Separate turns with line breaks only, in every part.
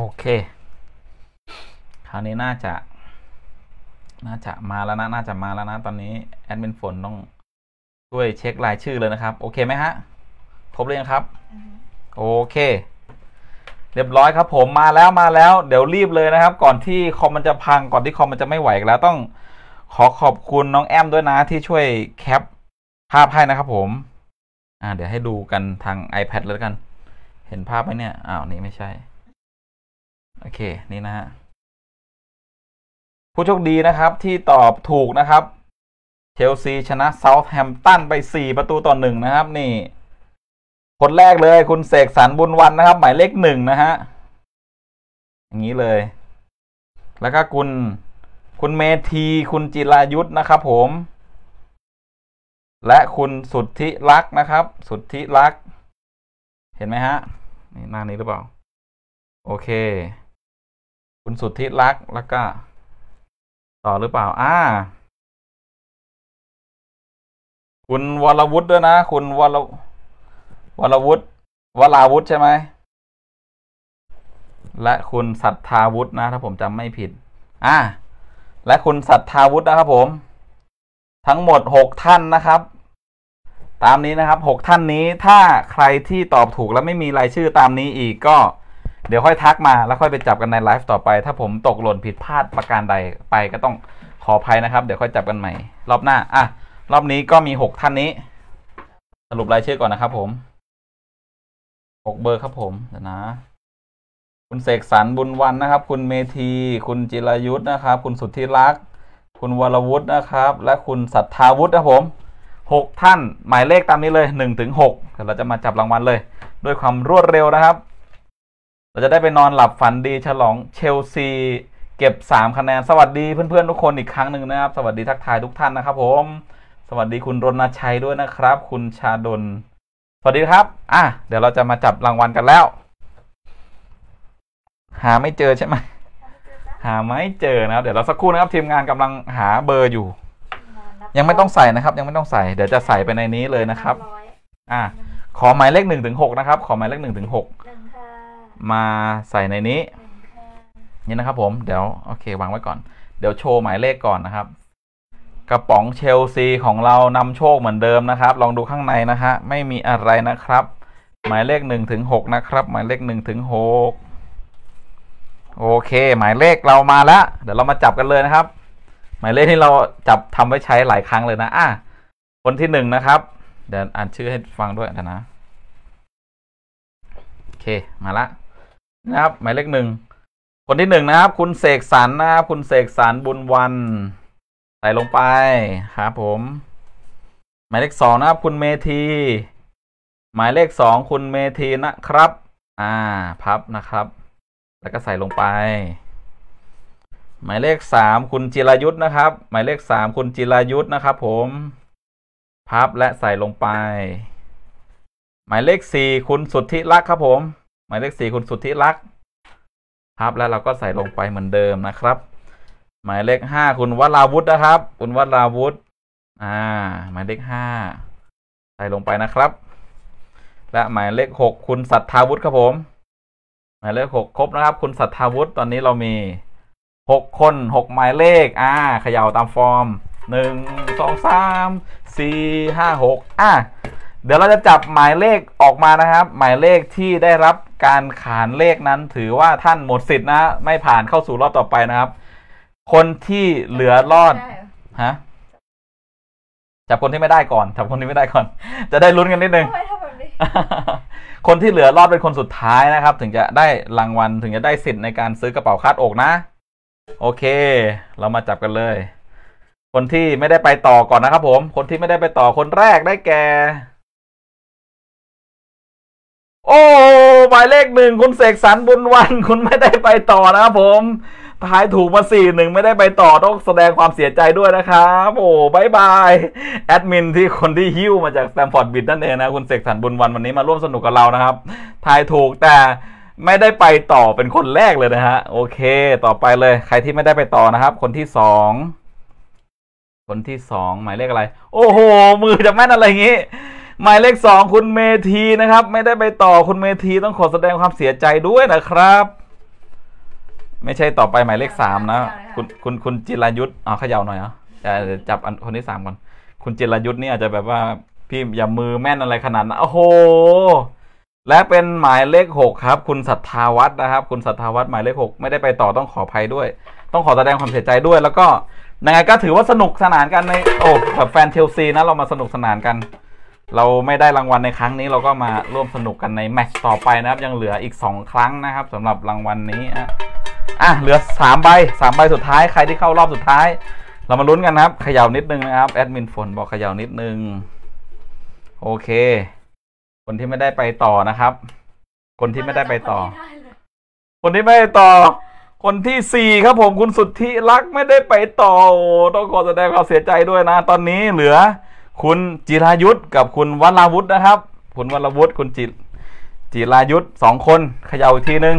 โอเค คราวนี้น่าจะ น่าจะมาแล้วนะ น่าจะมาแล้วนะ ตอนนี้แอดมินฝนต้องช่วยเช็ครายชื่อเลยนะครับ โอเคไหมฮะครบเลยครับโอเค เรียบร้อยครับ ผม มาแล้วมาแล้ว เดี๋ยวรีบเลยนะครับ ก่อนที่คอมมันจะพัง ก่อนที่คอมมันจะไม่ไหวแล้วต้องขอขอบคุณน้องแอมด้วยนะที่ช่วยแคปภาพให้นะครับผม อ่า เดี๋ยวให้ดูกันทาง iPad แล้วกัน เห็นภาพไหมเนี่ย อ้าว นี่ไม่ใช่โอเค นี่นะ ฮะ ผู้โชค ดีนะครับ ที่ตอบถูกนะครับเชลซี ชนะเซาท์แฮมป์ตันไปสี่ประตู ต่อหนึ่งนะครับ นี่ คนแรกเลย คุณเสกสรรบุญวันนะครับ หมายเลขหนึ่งนะฮะ อย่างนี้เลย แล้วก็ คุณ คุณเมธีคุณจิรายุทธนะครับ ผม และคุณสุทธิรักษ์นะครับ สุทธิรักษ์เห็นไหมฮะนี่หน้านี้หรือเปล่า โอเคคุณ สุทธิรักแล้วก็ ต่อ หรือเปล่า อ่า คุณ วรวุฒิด้วยนะ คุณ วรวรวุฒิวราวุฒิใช่ไหม และคุณสัทธาวุฒินะ ถ้าผมจำไม่ผิด อ่า และคุณสัทธาวุฒินะครับผม ทั้งหมดหกท่านนะครับ ตามนี้นะครับหกท่านนี้ถ้าใครที่ตอบถูกแล้ว ไม่มีรายชื่อตามนี้อีกก็เดี๋ยวค่อยทักมาแล้วค่อยไปจับกันในไลฟ์ต่อไป ถ้าผมตกหล่นผิดพลาดประการใดไป ก็ต้องขออภัยนะครับเดี๋ยวค่อยจับกันใหม่ รอบหน้าอ่ะรอบนี้ก็มีหกท่านนี้ สรุปรายชื่อก่อนนะครับผมหกเบอร์ครับผมเดี๋ยวนะ คุณเสกสรรบุญวันนะครับ คุณเมธีคุณจิรยุทธนะครับ คุณสุทธิรักษ์คุณวรวุฒินะครับ และคุณสัทธาวุฒินะผมหกท่านหมายเลขตามนี้เลยหนึ่งถึงหกเดี๋ยวเราจะมาจับรางวัลเลย ด้วยความรวดเร็วนะครับเราจะได้ไปนอนหลับฝันดีฉลอง เชลซี เก็บ3คะแนนสวัสดีเพื่อนๆทุกคนอีกครั้งหนึ่งนะครับ สวัสดีทักทายทุกท่านนะครับผมสวัสดีคุณรณชัยด้วยนะครับ คุณชาดลสวัสดีครับอ่ะเดี๋ยวเราจะมาจับรางวัลกันแล้ว หาไม่เจอใช่ไหมหาไม่เจอนะครับเดี๋ยวเราสักครู่นะครับ ทีมงานกำลังหาเบอร์อยู่ ยังไม่ต้องใส่นะครับ ยังไม่ต้องใส่เดี๋ยวจะใส่ไปในนี้เลยนะครับอ่ะขอหมายเลขหนึ่งถึงหกนะครับ ขอหมายเลขหนึ่งถึงหกมาใส่ในนี้ นี่นะครับ ผมเดี๋ยวโอเควางไว้ก่อนเดี๋ยวโชว์หมายเลขก่อนนะครับ กระป๋องเชลซี ของเรานำโชคเหมือนเดิมนะครับ ลองดูข้างในนะฮะไม่มีอะไรนะครับหมายเลขหนึ่งถึงหกนะครับ หมายเลขหนึ่งถึงหกโอเค หมายเลขเรามาแล้วเดี๋ยวเรามาจับกันเลยนะครับ หมายเลขที่เราจับทำไว้ใช้หลายครั้งเลยนะอ่ะคนที่หนึ่งนะครับเดี๋ยวอ่านชื่อให้ฟังด้วยนะโอเคมาละนะครับหมายเลขหนึ่งคนที่หนึ่งนะครับ คุณเสกสรรนะครับคุณเสกสรรบุญวัน ใส่ลงไป ครับผม หมายเลขสองนะครับคุณเมธีหมายเลขสองคุณเมธีนะครับ อ่า พับนะครับ แล้วก็ใส่ลงไป หมายเลขสามคุณจิรายุทธนะครับ หมายเลขสามคุณ จิรายุทธนะครับ ผม พับและใส่ลงไป หมายเลขสี่คุณสุทธิรักษ์ครับผมหมายเลขสี่คุณสุทธิรักษ์ับแล้วเราก็ใส่ลงไปเหมือนเดิมนะครับ หมายเลขห้าคุณวัลราวุฒนะครับ คุณวัลราวุฒอ่า หมายเลขห้าใส่ลงไปนะครับ และหมายเลขหกคุณสัทธาวุฒิครับผม หมายเลขหกครบนะครับ คุณสัทธาวุฒิตอนนี้เรามีหกคนหกหมายเลข อ่าเขย่าตามฟอร์มหนึ่งสองสามสี่ห้าหกอ่ะเดี๋ยวเราจะจับหมายเลขออกมานะครับ หมายเลขที่ได้รับการขานเลขนั้นถือว่าท่านหมดสิทธิ์นะไม่ผ่านเข้าสู่รอบต่อไปนะครับ คนที่เหลือรอดฮะจับคนที่ไม่ได้ก่อนจับคนที่ไม่ได้ก่อน จะได้ลุ้นกันนิดนึงคนที่เหลือรอดเป็นคนสุดท้ายนะครับ ถึงจะได้รางวัลถึงจะได้สิทธิ์ในการซื้อกระเป๋าคาดอกนะ โอเค เรามาจับกันเลย คนที่ไม่ได้ไปต่อก่อนนะครับ ผม คนที่ไม่ได้ไปต่อคนแรกได้แก่โอ้ หมายเลขหนึ่งคุณเสกสรรบุญวัน คุณไม่ได้ไปต่อนะครับผมทายถูกมาสี่หนึ่งไม่ได้ไปต่อต้องแสดงความเสียใจด้วยนะครับโอ้บายบายแอดมิน ที่คนที่หิ้วมาจากแตมฟอร์ดบิดนั่นเองนะ คุณเสกสรรบุญวันวันนี้มาร่วมสนุกกับเรานะครับทายถูกแต่ไม่ได้ไปต่อเป็นคนแรกเลยนะฮะ โอเค ต่อไปเลย ใครที่ไม่ได้ไปต่อนะครับ คนที่สองคนที่สองหมายเลขอะไร โอ้โห มือจะแม่นอะไรอย่างงี้หมายเลข 2 คุณเมธีนะครับไม่ได้ไปต่อคุณเมธีต้องขอแสดงความเสียใจด้วยนะครับ ไม่ใช่ต่อไปหมายเลขสามนะ คุณคุณคุณจิรายุทธ์อ๋อเขย่าหน่อยเหรอจับับคนที่สามก่อนคุณจิรายุทธ์นี่อาจจะแบบว่าพี่อย่ามือแม่นอะไรขนาดนั้นโอ้โหและเป็นหมายเลขหกครับ คุณสัทธาวัฒนะครับ คุณสัทธาวัฒหมายเลขหกไม่ได้ไปต่อต้องขออภัยด้วย ต้องขอแสดงความเสียใจด้วย แล้วก็ยังไงก็ถือว่าสนุกสนานกันในโอ้แบบแฟนเชลซีนะเรามาสนุกสนานกันเราไม่ได้รางวัลในครั้งนี้เราก็มาร่วมสนุกกันในแมตช์ต่อไปนะครับ ยังเหลืออีก 2 ครั้งนะครับ สำหรับรางวัลนนี้อ่ะอ่ะเหลือ 3 ใบ 3 ใบสุดท้ายใครที่เข้ารอบสุดท้าย เรามาลุ้นกันนะครับเขย่านิดนึงนะครับแอดมินฝนบอกเขย่านิดนึง โอเค คนที่ไม่ได้ไปต่อนะครับ คนที่ไม่ได้ไปต่อ คนที่ไม่ได้ต่อ คนที่สี่ครับผมคุณสุดที่รักไม่ได้ไปต่อต้องขอแสดงความเสียใจด้วยนะตอนนี้เหลือคุณจิรายุทธกับคุณวัลาวุฒินะครับ คุณวัลาวุฒิ คุณจิจิรายุทธสองคนเขย่าอีกที นึง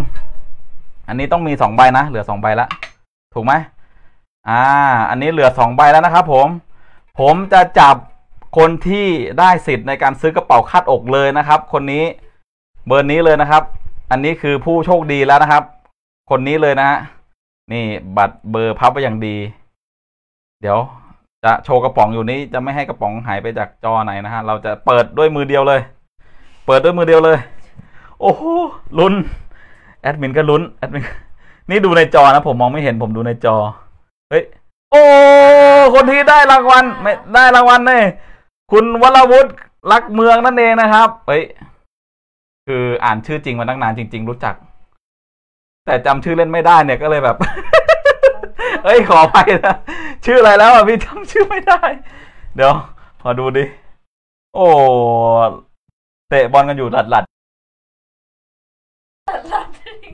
อันนี้ต้องมีสองใบนะ เหลือสองใบละถูกไหม อ่า อันนี้เหลือสองใบแล้วนะครับ ผม ผมจะจับคนที่ได้สิทธิ์ในการซื้อกระเป๋าคาดอกเลยนะครับ คนนี้เบอร์นี้เลยนะครับ อันนี้คือผู้โชคดีแล้วนะครับ คนนี้เลยนะฮะ นี่บัตรเบอร์พับไปอย่างดี เดี๋ยวจะโชว์กระป๋องอยู่นี้จะไม่ให้กระป๋องหายไปจากจอไหน นะฮะเราจะเปิดด้วยมือเดียวเลยเปิดด้วยมือเดียวเลย โอ้โหลุ้นแอดมินก็ลุ้น แอดมินนี่ดูในจอนะผม มองไม่เห็นผมดูในจอเฮ้ยโอ้คนที่ได้รางวัลไม่ได้รางวัลเนี่ยคุณวัลวุฒิรักเมืองนั่นเองนะครับเฮ้ยคืออ่านชื่อจริงมาตั้งนานจริง ๆ รู้จัก แต่จำชื่อเล่นไม่ได้เนี่ยก็เลยแบบเฮ้ยขอไปนะชื่ออะไรแล้วอ่ะพี่จำชื่อไม่ได้ เดี๋ยวขอดูดิ โอ้เตะบอลกันอยู่ หลัดหลัด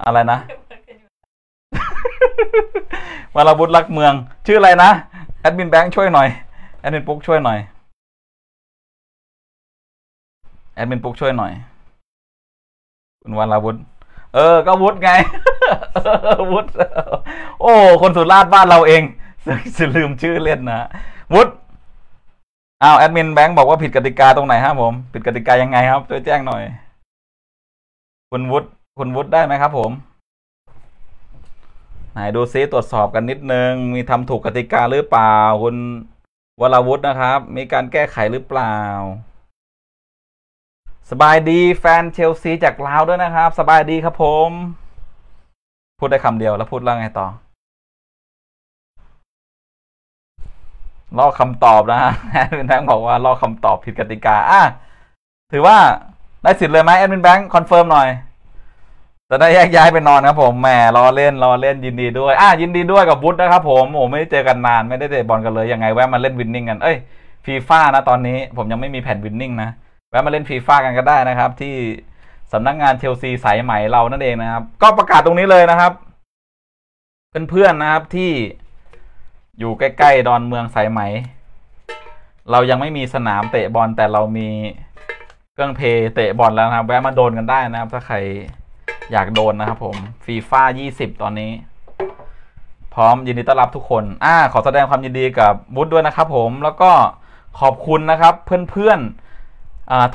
อะไรนะวรบุตรรักเมือง ชื่ออะไรนะ แอดมินแบงค์ช่วยหน่อยแอดมินปุ๊กช่วยหน่อยแอดมินปุ๊กช่วยหน่อย คุณวรบุตรเออ ก็วุฒิไง วุฒิโอ้ คน สุราษฎร์บ้านเราเองจะลืมชื่อเล่นนะ วุฒิอ้าว แอดมิน แบงค์บอกว่าผิดกติกา ตรง ไหนครับผม ผิดกติกายังไงครับ ช่วยแจ้งหน่อย คุณวุฒิคุณวุฒิได้ไหมครับ ผม ไหนดูซิตรวจสอบกันนิดนึง มีทำถูกกติกาหรือเปล่า คุณวราวุฒินะครับ มีการแก้ไขหรือเปล่าสบายดีแฟนเชลซีจากลาวด้วยนะครับ สบายดีครับผม พูดได้คำเดียวแล้วพูดแล้วไงต่อ รอคำตอบนะฮะแอดมินแบงค์บอกว่า รอคำตอบผิดกติกา อ่ะถือว่าได้สิทธิ์เลยไหมแอดมินแบงค์คอนเฟิร์มหน่อยจะได้แยกย้ายไปนอนครับผมแหมรอเล่นรอเล่นยินดีด้วยอ่ะยินดีด้วยกับบุ๊ดนะครับผมโอ้ไม่ได้เจอกันนาน ไม่ได้เตะบอลกันเลยยังไงแวะมาเล่นวินนิ่งกันเอ้ยฟีฟ่านะตอนนี้ผมยังไม่มีแผ่นวินนิ่งนะแวะมาเล่นฟีฟ่ากันก็ได้นะครับที่สำนักงงานเชลซีสายใหม่เรานั่นเองนะครับ ก็ประกาศตรงนี้เลยนะครับเพื่อนๆนะครับที่อยู่ใกล้ๆดอนเมืองสายไหม เรายังไม่มีสนามเตะบอลแต่เรามีเครื่องเพย์เตะบอลแล้วนะครับ แวะมาโดนกันได้นะครับ ถ้าใคร อยากโดนนะครับ ผมฟีฟ่าิบตอนนี้ พร้อมยินดีต้อนรับทุกคน อ่าขอแสดงความยินดีกับบุ๊ดด้วยนะครับ ผมแล้วก็ขอบคุณนะครับ เพื่อน ๆ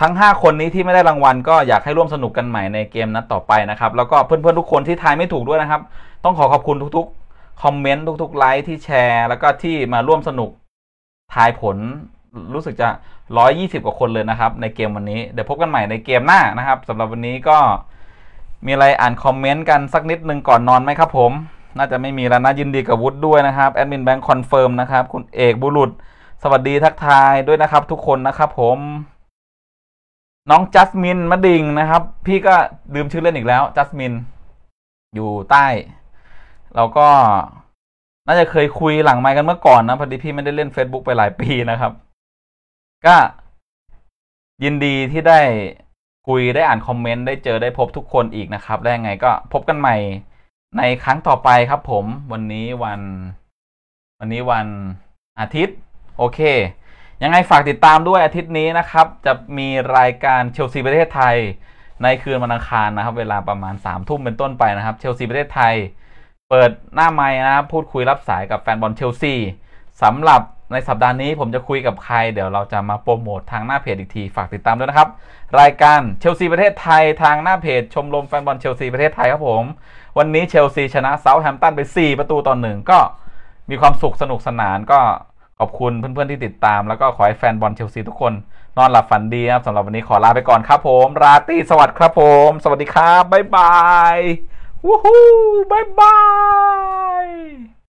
ทั้ง5คนนี้ที่ไม่ได้รางวัลก็อยากให้ร่วมสนุกกันใหม่ในเกมนัดต่อไปนะครับ แล้วก็เพื่อนๆ ทุกคนที่ทายไม่ถูกด้วยนะครับ ต้องขอขอบคุณทุกๆคอมเมนต์ทุกๆไลค์ที่แชร์ แล้วก็ที่มาร่วมสนุกทายผล รู้สึกจะ 120 กว่าคนเลยนะครับในเกมวันนี้เดี๋ยวพบกันใหม่ในเกมหน้านะครับสำหรับวันนี้ก็มีอะไรอ่านคอมเมนต์กันสักนิดนึงก่อนนอนไหมครับ ผม น่าจะไม่มีแล้วนะยินดีกับวุฒิด้วยนะครับแอดมินแบงค์คอนเฟิร์มนะครับคุณเอกบุรุษ สวัสดีทักทายด้วยนะครับ ทุกคนนะครับผมน้องจัสมินมะดิงนะครับ พี่ก็ลืมชื่อเล่นอีกแล้วจัสมินอยู่ใต้ เราก็ น่าจะเคยคุยหลังไมค์กัน เมื่อ ก่อนนะพอดีพี่ไม่ได้เล่น Facebook ไปหลายปีนะครับ ก็ยินดีที่ได้คุยได้อ่าน คอมเมนต์ ได้เจอได้พบทุกคนอีกนะครับได้ไงก็พบกันใหม่ ในครั้งต่อไปครับ ผม วันนี้วัน วันนี้วันอาทิตย์ โอเคยังไงฝากติดตามด้วยอาทิตย์นี้นะครับจะมีรายการเชลซีประเทศไทย ในคืนวันอังคารนะครับเวลาประมาณ3ามทุ่มเป็นต้นไปนะครับเชลซีประเทศไทย เปิดหน้าไม้นะครับพูดคุยรับสายกับแฟนบอลเชลซีสำหรับในสัปดาห์นี้ผมจะคุยกับใครเดี๋ยวเราจะมาโปรโมททางหน้าเพจอีกทีฝากติดตามด้วยนะครับรายการเชลซีประเทศไทยทางหน้าเพจชมรมแฟนบอลเชลซีประเทศไทยครับผม วันนี้เชลซีชนะเซาท์แฮมป์ตันไป 4 ประตูต่อหนึ่งก็มีความสุขสนุกสนานก็ขอบคุณเพื่อนๆที่ติดตามแล้วก็ขอให้แฟนบอลเชลซีทุกคน นอนหลับฝันดีครับสำหรับวันนี้ขอลาไปก่อนครับผม ราตรีสวัสดิ์ครับผม สวัสดีครับ บ๊ายบายวู้ฮู้บ๊ายบาย